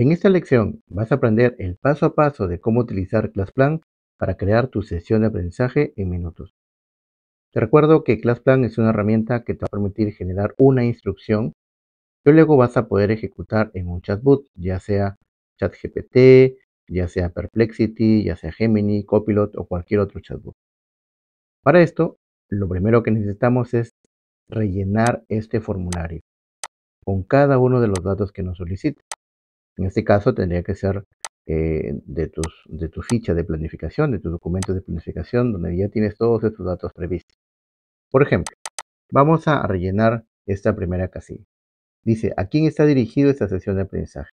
En esta lección vas a aprender el paso a paso de cómo utilizar ClassPlan para crear tu sesión de aprendizaje en minutos. Te recuerdo que ClassPlan es una herramienta que te va a permitir generar una instrucción que luego vas a poder ejecutar en un chatbot, ya sea ChatGPT, ya sea Perplexity, ya sea Gemini, Copilot o cualquier otro chatbot. Para esto, lo primero que necesitamos es rellenar este formulario con cada uno de los datos que nos solicita. En este caso tendría que ser eh, de, tus, tu ficha de planificación, de tu documento de planificación, donde ya tienes todos estos datos previstos. Por ejemplo, vamos a rellenar esta primera casilla. Dice, ¿a quién está dirigido esta sesión de aprendizaje?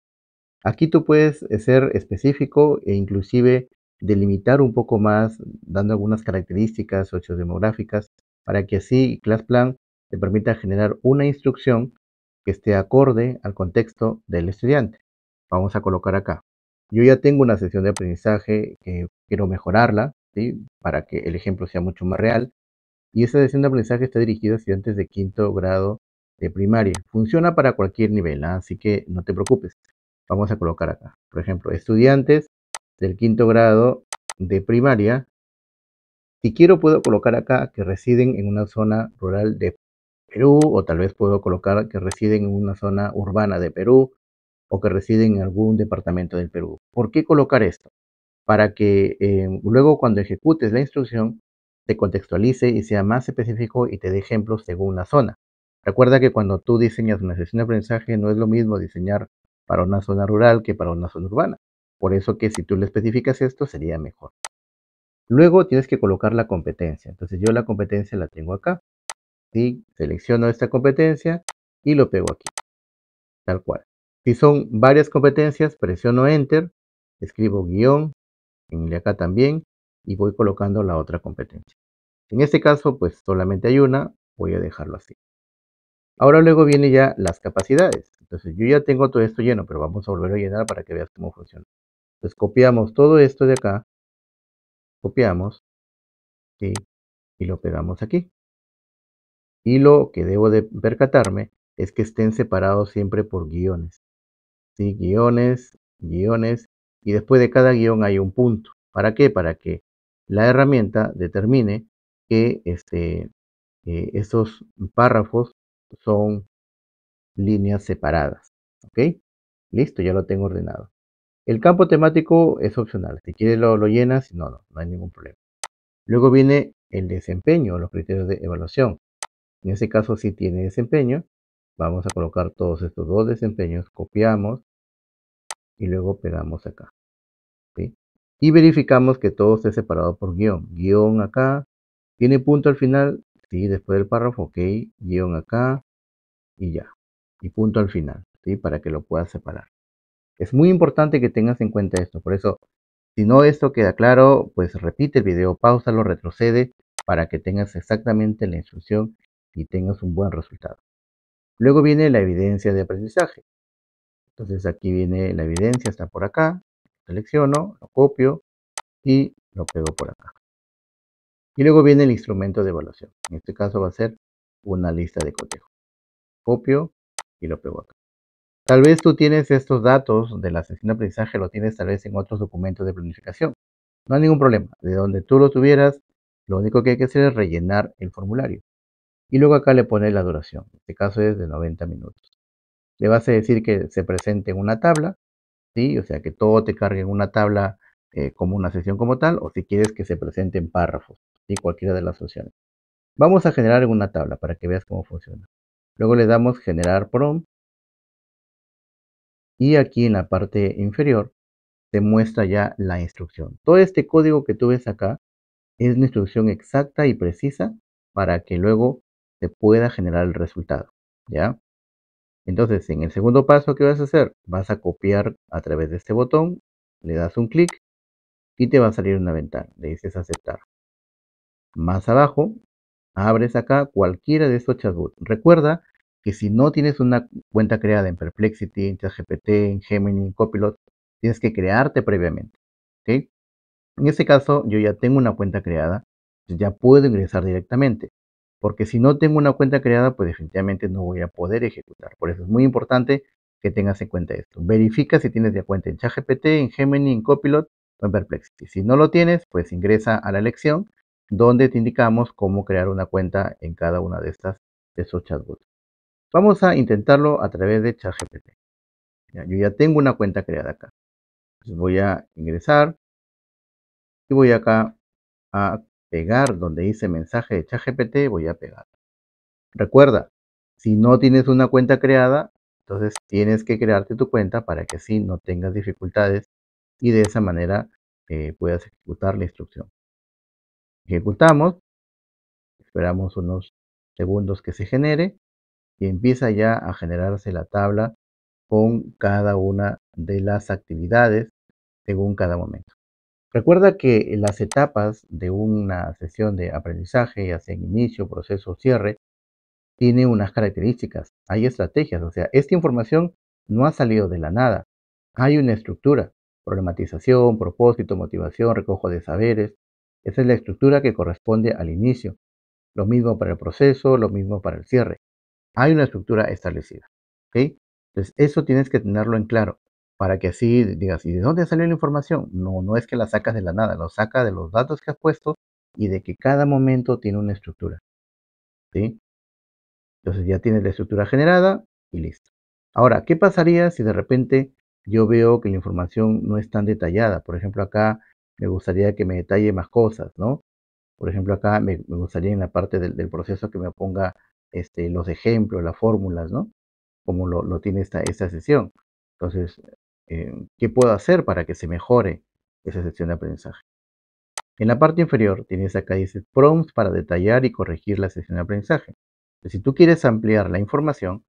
Aquí tú puedes eh, ser específico e inclusive delimitar un poco más, dando algunas características demográficas, para que así ClassPlan te permita generar una instrucción que esté acorde al contexto del estudiante vamos a colocar acá. Yo ya tengo una sesión de aprendizaje que quiero mejorarla ¿sí? para que el ejemplo sea mucho más real. Y esa sesión de aprendizaje está dirigida a estudiantes de quinto grado de primaria. Funciona para cualquier nivel, ¿ah? así que no te preocupes. Vamos a colocar acá, por ejemplo, estudiantes del quinto grado de primaria. Si quiero puedo colocar acá que residen en una zona rural de Perú o tal vez puedo colocar que residen en una zona urbana de Perú o que residen en algún departamento del Perú. ¿Por qué colocar esto? Para que eh, luego cuando ejecutes la instrucción te contextualice y sea más específico y te dé ejemplos según la zona. Recuerda que cuando tú diseñas una sesión de aprendizaje no es lo mismo diseñar para una zona rural que para una zona urbana. Por eso que si tú le especificas esto sería mejor. Luego tienes que colocar la competencia. Entonces yo la competencia la tengo acá. Selecciono esta competencia y lo pego aquí. Tal cual. Si son varias competencias, presiono Enter, escribo guión, en acá también, y voy colocando la otra competencia. En este caso, pues solamente hay una, voy a dejarlo así. Ahora luego viene ya las capacidades. Entonces yo ya tengo todo esto lleno, pero vamos a volver a llenar para que veas cómo funciona. Entonces copiamos todo esto de acá, copiamos, ¿sí? y lo pegamos aquí. Y lo que debo de percatarme es que estén separados siempre por guiones. ¿sí? Guiones, guiones, y después de cada guión hay un punto. ¿Para qué? Para que la herramienta determine que este, eh, párrafos son líneas separadas. ¿Ok? Listo, ya lo tengo ordenado. El campo temático es opcional. Si quieres lo, lo llenas, no, no, no hay ningún problema. Luego viene el desempeño, los criterios de evaluación. En ese caso sí tiene desempeño Vamos a colocar todos estos dos desempeños, copiamos y luego pegamos acá. Y verificamos que todo esté separado por guión. Guión acá, tiene punto al final, sí, después del párrafo, ok, guión acá y ya. Y punto al final, ¿sí? para que lo puedas separar. Es muy importante que tengas en cuenta esto, por eso si no esto queda claro, pues repite el video, lo retrocede para que tengas exactamente la instrucción y tengas un buen resultado. Luego viene la evidencia de aprendizaje. Entonces aquí viene la evidencia, está por acá. Selecciono, lo copio y lo pego por acá. Y luego viene el instrumento de evaluación. En este caso va a ser una lista de cotejo. Copio y lo pego acá. Tal vez tú tienes estos datos de la sesión de aprendizaje, lo tienes tal vez en otros documentos de planificación. No hay ningún problema. De donde tú lo tuvieras, lo único que hay que hacer es rellenar el formulario. Y luego acá le pones la duración. En este caso es de 90 minutos. Le vas a decir que se presente en una tabla, ¿sí? O sea, que todo te cargue en una tabla eh, como una sesión como tal, o si quieres que se presente en párrafos, ¿sí? Cualquiera de las opciones. Vamos a generar una tabla para que veas cómo funciona. Luego le damos generar prompt. Y aquí en la parte inferior te muestra ya la instrucción. Todo este código que tú ves acá es una instrucción exacta y precisa para que luego te pueda generar el resultado, ¿ya? Entonces, en el segundo paso, ¿qué vas a hacer? Vas a copiar a través de este botón, le das un clic y te va a salir una ventana. Le dices aceptar. Más abajo, abres acá cualquiera de estos chatbots. Recuerda que si no tienes una cuenta creada en Perplexity, en ChatGPT, en Gemini, en Copilot, tienes que crearte previamente. ¿ok? En este caso, yo ya tengo una cuenta creada, pues ya puedo ingresar directamente porque si no tengo una cuenta creada, pues definitivamente no voy a poder ejecutar. Por eso es muy importante que tengas en cuenta esto. Verifica si tienes la cuenta en ChatGPT, en Gemini, en Copilot o en Perplexity. Si no lo tienes, pues ingresa a la lección donde te indicamos cómo crear una cuenta en cada una de estas de esos chatbots. Vamos a intentarlo a través de ChatGPT. yo ya tengo una cuenta creada acá. voy a ingresar y voy acá a pegar donde dice mensaje de ChatGPT, voy a pegar. Recuerda, si no tienes una cuenta creada, entonces tienes que crearte tu cuenta para que así no tengas dificultades y de esa manera eh, puedas ejecutar la instrucción. Ejecutamos, esperamos unos segundos que se genere y empieza ya a generarse la tabla con cada una de las actividades según cada momento. Recuerda que las etapas de una sesión de aprendizaje, ya sea inicio, proceso, o cierre, tiene unas características, hay estrategias, o sea, esta información no ha salido de la nada, hay una estructura, problematización, propósito, motivación, recojo de saberes, esa es la estructura que corresponde al inicio, lo mismo para el proceso, lo mismo para el cierre, hay una estructura establecida, ¿ok? Entonces, eso tienes que tenerlo en claro para que así digas, ¿y de dónde salió la información? No, no es que la sacas de la nada, lo saca de los datos que has puesto y de que cada momento tiene una estructura. ¿Sí? Entonces ya tienes la estructura generada y listo. Ahora, ¿qué pasaría si de repente yo veo que la información no es tan detallada? Por ejemplo, acá me gustaría que me detalle más cosas, ¿no? Por ejemplo, acá me, gustaría en la parte del, proceso que me ponga este, los ejemplos, las fórmulas, ¿no? Como lo, tiene esta, esta sesión. Entonces, eh, qué puedo hacer para que se mejore esa sección de aprendizaje. En la parte inferior tienes acá dice prompts para detallar y corregir la sección de aprendizaje. si tú quieres ampliar la información,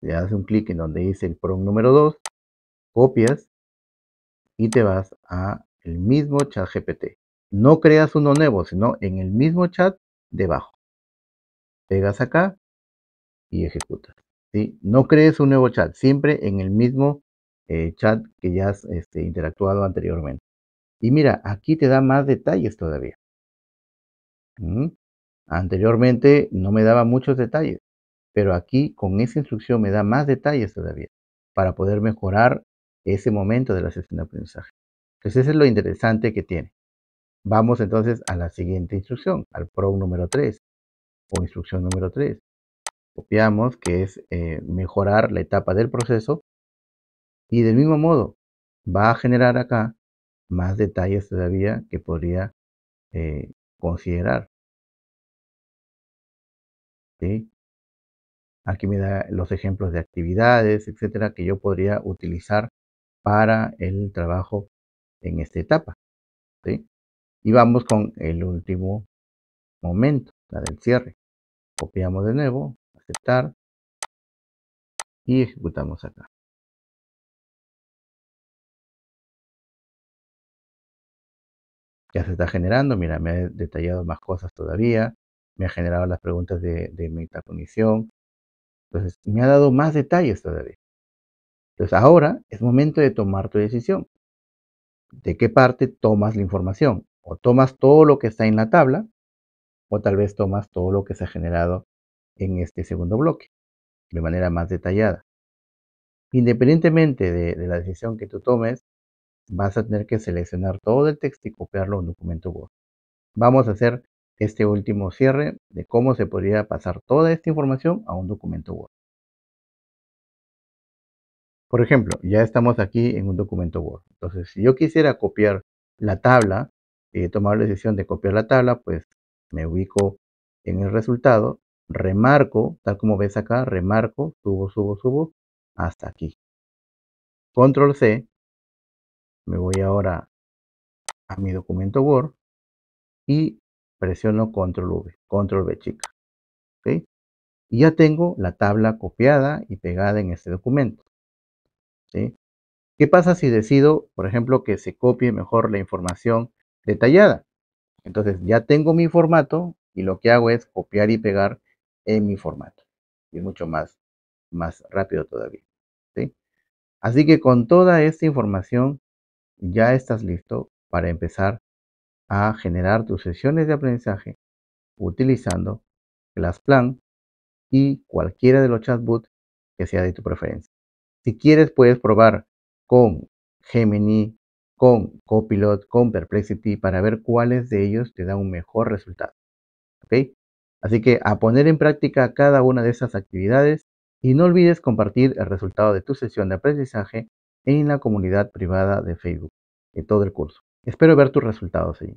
le das un clic en donde dice el prompt número 2, copias y te vas a el mismo chat GPT. No creas uno nuevo, sino en el mismo chat debajo. Pegas acá y ejecutas. No crees un nuevo chat, siempre en el mismo eh, chat que ya has este, interactuado anteriormente. Y mira, aquí te da más detalles todavía. Mm, anteriormente no me daba muchos detalles, pero aquí con esa instrucción me da más detalles todavía para poder mejorar ese momento de la sesión de aprendizaje. Entonces, eso es lo interesante que tiene. Vamos entonces a la siguiente instrucción, al PRO número 3 o instrucción número 3. Copiamos que es eh, mejorar la etapa del proceso y del mismo modo, va a generar acá más detalles todavía que podría eh, considerar. Aquí me da los ejemplos de actividades, etcétera, que yo podría utilizar para el trabajo en esta etapa. Y vamos con el último momento, la del cierre. Copiamos de nuevo, aceptar y ejecutamos acá. ya se está generando. Mira, me ha detallado más cosas todavía, me ha generado las preguntas de, de metacognición. Entonces, me ha dado más detalles todavía. Entonces, ahora es momento de tomar tu decisión. ¿De qué parte tomas la información? O tomas todo lo que está en la tabla, o tal vez tomas todo lo que se ha generado en este segundo bloque, de manera más detallada. Independientemente de la decisión que tú tomes, vas a tener que seleccionar todo el texto y copiarlo a un documento Word. Vamos a hacer este último cierre de cómo se podría pasar toda esta información a un documento Word. Por ejemplo, ya estamos aquí en un documento Word. Entonces, si yo quisiera copiar la tabla, y eh, tomar la decisión de copiar la tabla, pues me ubico en el resultado, remarco, tal como ves acá, remarco, subo, subo, subo, hasta aquí. Control C me voy ahora a mi documento Word y presiono Control V, Control V chica. Y ya tengo la tabla copiada y pegada en este documento. ¿sí? ¿Qué pasa si decido, por ejemplo, que se copie mejor la información detallada? Entonces ya tengo mi formato y lo que hago es copiar y pegar en mi formato. Y es mucho más, más rápido todavía. ¿sí? Así que con toda esta información ya estás listo para empezar a generar tus sesiones de aprendizaje utilizando Plan y cualquiera de los chatbots que sea de tu preferencia. Si quieres, puedes probar con Gemini, con Copilot, con Perplexity para ver cuáles de ellos te dan un mejor resultado. Así que a poner en práctica cada una de esas actividades y no olvides compartir el resultado de tu sesión de aprendizaje en la comunidad privada de Facebook en todo el curso. Espero ver tus resultados allí.